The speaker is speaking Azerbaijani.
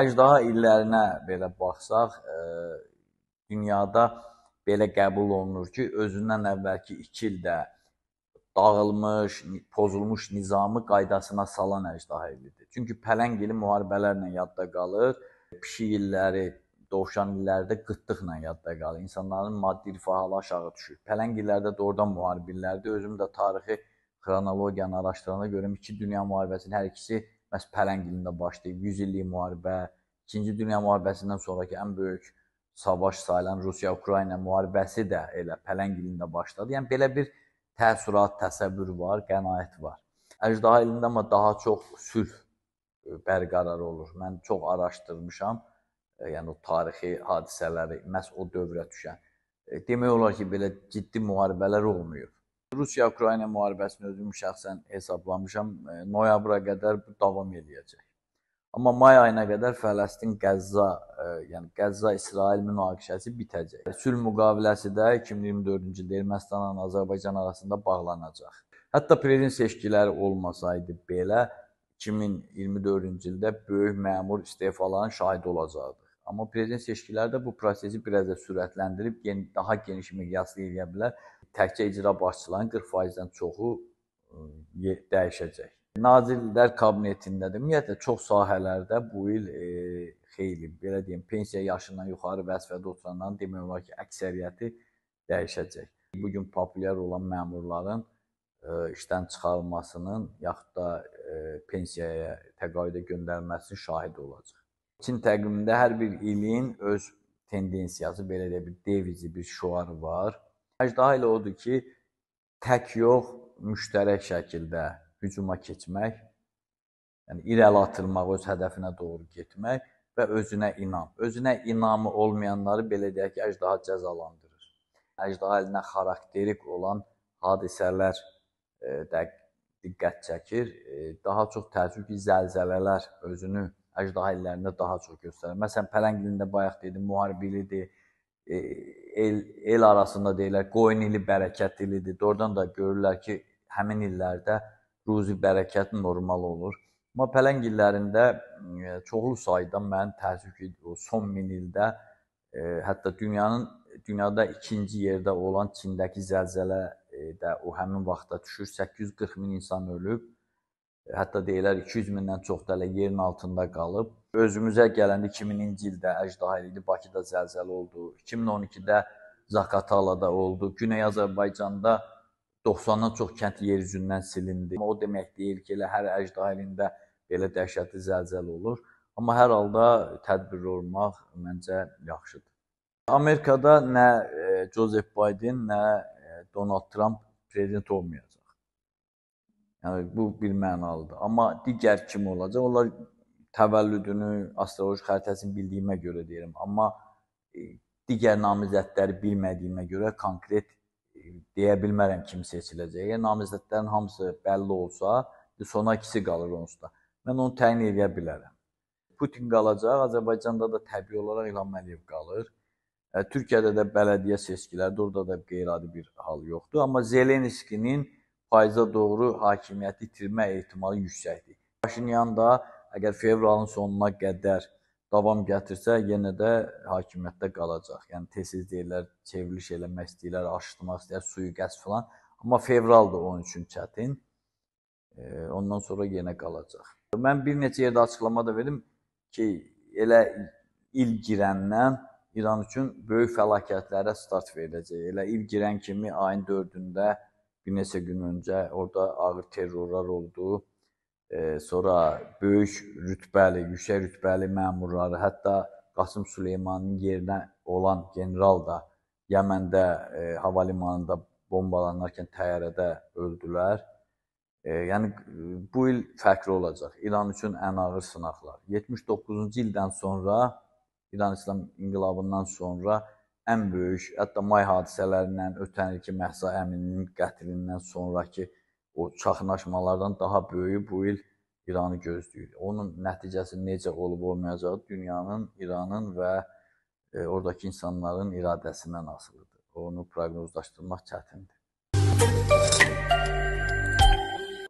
əjdaha illərinə belə baxsaq, e, dünyada belə qəbul olunur ki, özündən əvvəlki 2 ildə dağılmış, pozulmuş nizamı qaydasına salan əjdaha illidir. Çünki pələng ili müharibələrlə yadda qalır, pişik illəri, dovşan illərdə qıtlıqla yadda qalır. İnsanların maddi rifahı halı aşağı düşür. Pələng illərdə doğrudan müharibə illərdir. Özüm də tarixi xronologiyanı araşdırana görəm, iki dünya müharibəsinin hər ikisi məhz Pələng ilində başlayıb 100 illik müharibə, 2-ci Dünya müharibəsindən sonrakı ən böyük savaş sayılan Rusiya-Ukrayna müharibəsi də elə Pələng ilində başladı. Yəni belə bir təəssürat, təsəvvür var, qənaət var. Əjdaha ilində amma daha çox sülh e, bərqərar olur. Mən çox araşdırmışam, e, yəni o tarixi hadisələri, məhz o dövrə düşən. E, demək olar ki, belə ciddi müharibələr olmayıb. Rusiya-Ukrayna müharibəsini özüm şəxsən hesablamışam, e, noyabra qədər bu davam eləyəcək. Amma may ayına qədər Fələstin-Qəzza, e, yəni Qəzza-İsrail münaqişəsi bitəcək. E, sülh müqaviləsi də 2024-cü ildə Ermənistanla Azərbaycan arasında bağlanacaq. Hətta prezident seçkiləri olmasaydı belə 2024-cü ildə böyük məmur istefaların şahidi olacaqdı. Amma prezident seçkiləri də bu prosesi biraz da sürətləndirib gen daha geniş miqyaslı eləyə bilər. Təkcə icra başçılarının 40%-dən çoxu ə, dəyişəcək. Nazirlər kabinetində də ümumiyyətlə çox sahələrdə bu il e, xeyli belə deyim, pensiya yaşından yuxarı vəzifədə oturanların demək olar ki, əksəriyyəti dəyişəcək. Bu gün populyar olan məmurların ə, işdən çıxarılmasının yaxud da ə, pensiyaya təqaüdə göndərilməsinin şahidi olacaq. Çin təqvimində hər bir ilin öz tendensiyası, belə də bir devizi, bir şüarı var. Əjdaha ilə odur ki, tək yox, müştərək şəkildə hücuma keçmək, yəni irəli atılmaq, öz hədəfinə doğru getmək və özünə inam. Özünə inamı olmayanları belə deyək ki, əjdaha cəzalandırır. Əjdaha əlinə xarakterik olan hadisələr e, diqqət çəkir. E, daha çox təəssüf ki, zəlzələlər özünü əjdaha illərində daha çox göstərir. Məsələn, Pələngilində bayaq dedim, müharbilidir. E, el, el arasında deyirlər, qoyun ili bərəkət ilidir. Doğrudan da görürlər ki, həmin illərdə ruzi bərəkət normal olur. Amma Pələng illərində e, çoxlu sayda mən təəssüf ki, o son 1000 ildə e, hətta dünyanın dünyada ikinci yerdə olan Çindəki zəlzələdə e, o həmin vaxtda düşür 840 min insan ölüb. Hətta deyirlər 200 mindən çox dələ yerin altında qalıb. Özümüzə gələndə 2000-ci ildə əjdaha idi, Bakıda zəlzələ oldu. 2012-də Zaqatalada oldu. Güney Azərbaycanda 90-dan çox kənd yer üzündən silindi. O demək deyil ki, elə hər əjdaha ilində belə dəhşətli zəlzələ olur. Amma hər halda tədbirli olmaq məncə yaxşıdır. Amerikada nə e, Joseph Biden, nə e, Donald Trump prezident olmayacaq. Yəni bu bir mənalıdır. Amma digər kim olacaq? Onlar təvəllüdünü, astroloji xəritəsini bildiyimə görə deyirəm. Amma e, digər namizədləri bilmədiyimə görə konkret e, deyə bilmərəm kim seçiləcək. Yəni namizədlərin hamısı bəlli olsa, sona ikisi qalır onsuz da. Mən onu təyin edə bilərəm. Putin qalacaq, Azərbaycanda da təbii olaraq İlham Əliyev qalır. E, Türkiyədə də bələdiyyə seçkilərdə orada da qeyri-adi bir hal yoxdur, amma Zelenskinin faiza doğru hakimiyyəti itirmə ehtimalı yüksəkdir. Paşinyan da əgər fevralın sonuna qədər davam gətirsə, yenə də hakimiyyətdə qalacaq. Yəni tez-tez deyirlər, çevriliş eləmək istəyirlər, aşıtmaq istəyir, sui-qəsd filan. Amma fevral da onun üçün çətin. E, ondan sonra yenə qalacaq. Mən bir neçə yerdə açıqlama da verdim ki, elə il girəndən İran üçün böyük fəlakətlərə start veriləcək. Elə il girən kimi ayın 4-də bir neçə gün öncə orada ağır terrorlar oldu. E, sonra böyük rütbəli, yüksək rütbəli məmurları, hətta Qasım Süleymanın yerinə olan general da Yəməndə e, hava limanında bombalanarkən təyyarədə öldülər. E, yəni bu il fərqli olacaq. İran üçün ən ağır sınaqlar. 79-cu ildən sonra İran İslam inqilabından sonra ən böyük, hətta may hadisələrindən, ötən ilki Məhsa Əminin qətlindən sonrakı o çaxnaşmalardan daha böyüyü bu il İranı gözləyir. Onun nəticəsi necə olub olmayacağı dünyanın, İranın və e, oradakı insanların iradəsindən asılıdır. Onu proqnozlaşdırmaq çətindir.